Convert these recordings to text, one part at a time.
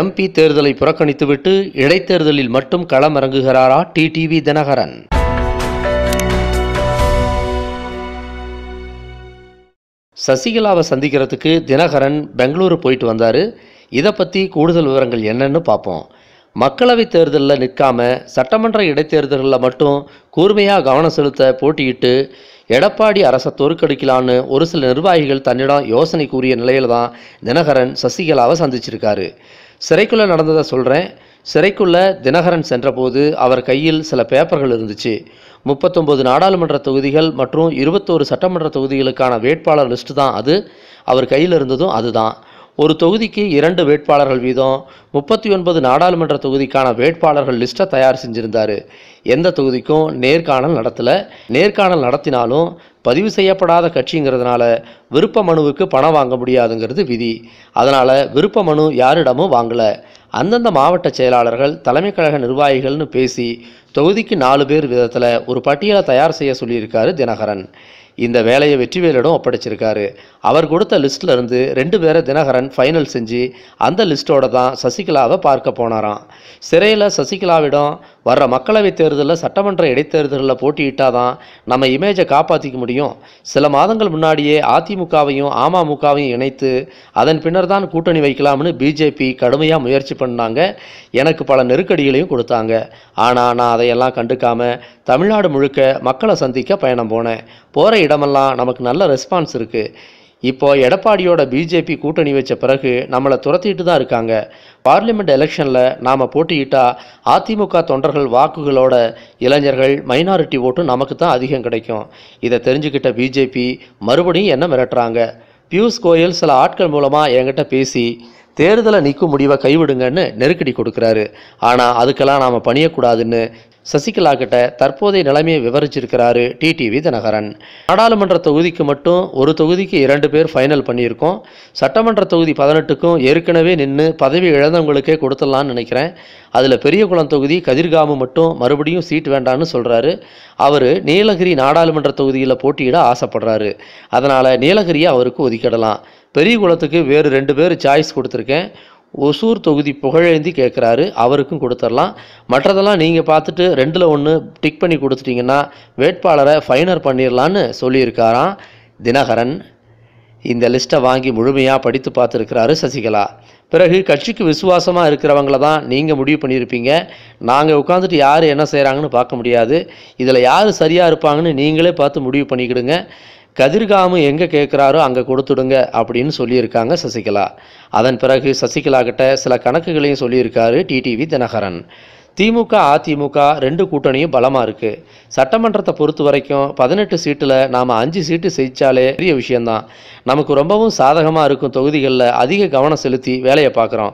MP தேர்தலை புறக்கணித்துவிட்டு இடைத்தேர்தலில் மட்டும் களமிறங்குகிறாரா டிடிவி தினகரன் சசிகலாவை சந்திக்கிறதுக்கு தினகரன் பெங்களூரு போயிட்டு வந்தார் இதை பற்றி கூடுதல் விவரங்கள் என்னன்னு பார்ப்போம் மக்களவைத் தேர்தலில் நிற்காம சட்டமன்ற இடைத்தேர்தல்களில் மட்டும் கூர்மையாக கவனம் செலுத்த போட்டியிட்டு எடப்பாடி அரசை தோற்கடிக்கலான்னு ஒரு சில நிர்வாகிகள் தன்னிடம் யோசனை கூறிய நிலையில் தான் தினகரன் சசிகலாவை சந்திச்சிருக்காரு சிறைக்குள்ளே நடந்ததை சொல்கிறேன் சிறைக்குள்ளே தினகரன் சென்றபோது அவர் கையில் சில பேப்பர்கள் இருந்துச்சு முப்பத்தொம்போது நாடாளுமன்ற தொகுதிகள் மற்றும் இருபத்தோரு சட்டமன்ற தொகுதிகளுக்கான வேட்பாளர் லிஸ்ட்டு தான் அது அவர் கையில் இருந்ததும் அதுதான் ஒரு தொகுதிக்கு இரண்டு வேட்பாளர்கள் வீதம் முப்பத்தி ஒன்பது நாடாளுமன்ற தொகுதிக்கான வேட்பாளர்கள் லிஸ்ட்டை தயார் செஞ்சுருந்தார் எந்த தொகுதிக்கும் நேர்காணல் நடத்தலை நேர்காணல் நடத்தினாலும் பதிவு செய்யப்படாத கட்சிங்கிறதுனால விருப்ப மனுவுக்கு பணம் வாங்க முடியாதுங்கிறது விதி அதனால் விருப்ப மனு யாரிடமும் வாங்கலை அந்தந்த மாவட்ட செயலாளர்கள் தலைமை கழக நிர்வாகிகள்னு பேசி தொகுதிக்கு நாலு பேர் விதத்தில் ஒரு பட்டியலை தயார் செய்ய சொல்லியிருக்காரு தினகரன் இந்த வேலையை வெற்றிவேலிடம் ஒப்படைச்சிருக்காரு அவர் கொடுத்த லிஸ்ட்லேருந்து இருந்து ரெண்டு பேரை தினகரன் ஃபைனல் செஞ்சு அந்த லிஸ்ட்டோட தான் சசிகலாவை பார்க்க போனாராம் சிறையில் சசிகலாவிடம் வர்ற மக்களவைத் தேர்தலில் சட்டமன்ற இடைத்தேர்தலில் போட்டியிட்டால் தான் நம்ம இமேஜை காப்பாற்றிக்க முடியும் சில மாதங்கள் முன்னாடியே அதிமுகவையும் அமமுகவையும் இணைத்து அதன் பின்னர் தான் கூட்டணி வைக்கலாம்னு பிஜேபி கடுமையாக முயற்சி பண்ணாங்க எனக்கு பல நெருக்கடிகளையும் கொடுத்தாங்க ஆனால் நான் அதையெல்லாம் கண்டுக்காமல் தமிழ்நாடு முழுக்க மக்களை சந்திக்க பயணம் போனேன் போகிற இடமெல்லாம் நமக்கு நல்ல ரெஸ்பான்ஸ் இருக்குது இப்போ எடப்பாடியோட பிஜேபி கூட்டணி வச்ச பிறகு நம்மளை துரத்திட்டு தான் இருக்காங்க பார்லிமெண்ட் எலெக்ஷனில் நாம் போட்டியிட்டா அதிமுக தொண்டர்கள் வாக்குகளோட இளைஞர்கள் மைனாரிட்டி ஓட்டு நமக்கு தான் அதிகம் கிடைக்கும் இதை தெரிஞ்சுக்கிட்ட பிஜேபி மறுபடியும் என்ன மிரட்டுறாங்க பியூஷ் கோயல் சில ஆட்கள் மூலமாக என்கிட்ட பேசி தேர்தலை நிற்கும் முடிவை கைவிடுங்கன்னு நெருக்கடி கொடுக்குறாரு ஆனால் அதுக்கெல்லாம் நாம் பணியக்கூடாதுன்னு சசிகலா கிட்ட தற்போதைய நிலைமையை விவரிச்சிருக்கிறாரு டிடிவி தினகரன் நாடாளுமன்ற தொகுதிக்கு மட்டும் ஒரு தொகுதிக்கு இரண்டு பேர் ஃபைனல் பண்ணியிருக்கோம் சட்டமன்ற தொகுதி பதினெட்டுக்கும் ஏற்கனவே நின்று பதவி இழந்தவங்களுக்கே கொடுத்துடலான்னு நினைக்கிறேன் அதில் பெரியகுளம் தொகுதி கதிர்காமு மட்டும் மறுபடியும் சீட் வேண்டான்னு சொல்கிறாரு அவர் நீலகிரி நாடாளுமன்ற தொகுதியில் போட்டியிட ஆசைப்படுறாரு அதனால் நீலகிரியை அவருக்கு ஒதுக்கிடலாம் பெரிய குளத்துக்கு வேறு ரெண்டு பேர் சாய்ஸ் கொடுத்துருக்கேன் ஒசூர் தொகுதி புகழேந்தி கேட்குறாரு அவருக்கும் கொடுத்துடலாம் மற்றதெல்லாம் நீங்கள் பார்த்துட்டு ரெண்டில் ஒன்று டிக் பண்ணி கொடுத்துட்டிங்கன்னா வேட்பாளரை ஃபைனர் பண்ணிடலான்னு சொல்லியிருக்காராம் தினகரன் இந்த லிஸ்ட்டை வாங்கி முழுமையாக படித்து பார்த்துருக்கிறாரு சசிகலா பிறகு கட்சிக்கு விசுவாசமாக இருக்கிறவங்கள தான் நீங்கள் முடிவு பண்ணியிருப்பீங்க நாங்கள் உட்காந்துட்டு யார் என்ன செய்கிறாங்கன்னு பார்க்க முடியாது இதில் யார் சரியாக இருப்பாங்கன்னு நீங்களே பார்த்து முடிவு பண்ணிக்கிடுங்க கதிர்காமு எங்கே கேட்குறாரோ அங்கே கொடுத்துடுங்க அப்படின்னு சொல்லியிருக்காங்க சசிகலா அதன் பிறகு சசிகலா கிட்ட சில கணக்குகளையும் சொல்லியிருக்காரு டிடிவி தினகரன் திமுக அதிமுக ரெண்டு கூட்டணியும் பலமாக இருக்குது சட்டமன்றத்தை பொறுத்த வரைக்கும் பதினெட்டு சீட்டில் நாம் அஞ்சு சீட்டு செய்தாலே பெரிய விஷயந்தான் நமக்கு ரொம்பவும் சாதகமாக இருக்கும் தொகுதிகளில் அதிக கவனம் செலுத்தி வேலையை பார்க்குறோம்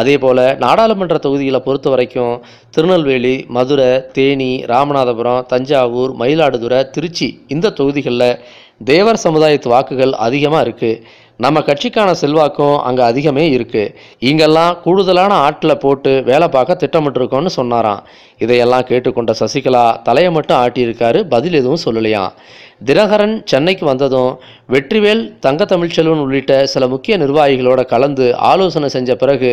அதே போல் நாடாளுமன்ற தொகுதிகளை பொறுத்த வரைக்கும் திருநெல்வேலி மதுரை தேனி ராமநாதபுரம் தஞ்சாவூர் மயிலாடுதுறை திருச்சி இந்த தொகுதிகளில் தேவர் சமுதாயத்து வாக்குகள் அதிகமாக இருக்குது நம்ம கட்சிக்கான செல்வாக்கும் அங்கே அதிகமே இருக்குது இங்கெல்லாம் கூடுதலான ஆட்டில் போட்டு வேலை பார்க்க திட்டமிட்டிருக்கோன்னு சொன்னாராம் இதையெல்லாம் கேட்டுக்கொண்ட சசிகலா தலையை மட்டும் ஆட்டியிருக்காரு பதில் எதுவும் சொல்லலையாம் தினகரன் சென்னைக்கு வந்ததும் வெற்றிவேல் தங்கத்தமிழ்ச்செல்வன் உள்ளிட்ட சில முக்கிய நிர்வாகிகளோட கலந்து ஆலோசனை செஞ்ச பிறகு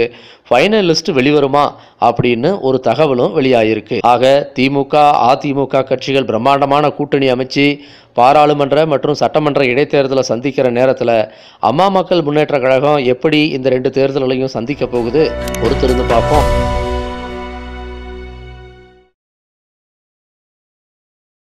ஃபைனல் லிஸ்ட் வெளிவருமா அப்படின்னு ஒரு தகவலும் வெளியாகிருக்கு ஆக திமுக அதிமுக கட்சிகள் பிரம்மாண்டமான கூட்டணி அமைச்சு பாராளுமன்ற மற்றும் சட்டமன்ற இடைத்தேர்தலை சந்திக்கிற நேரத்தில் அம்மா மக்கள் முன்னேற்ற கழகம் எப்படி இந்த ரெண்டு தேர்தல்களையும் சந்திக்க போகுது பொறுத்திருந்து பார்ப்போம்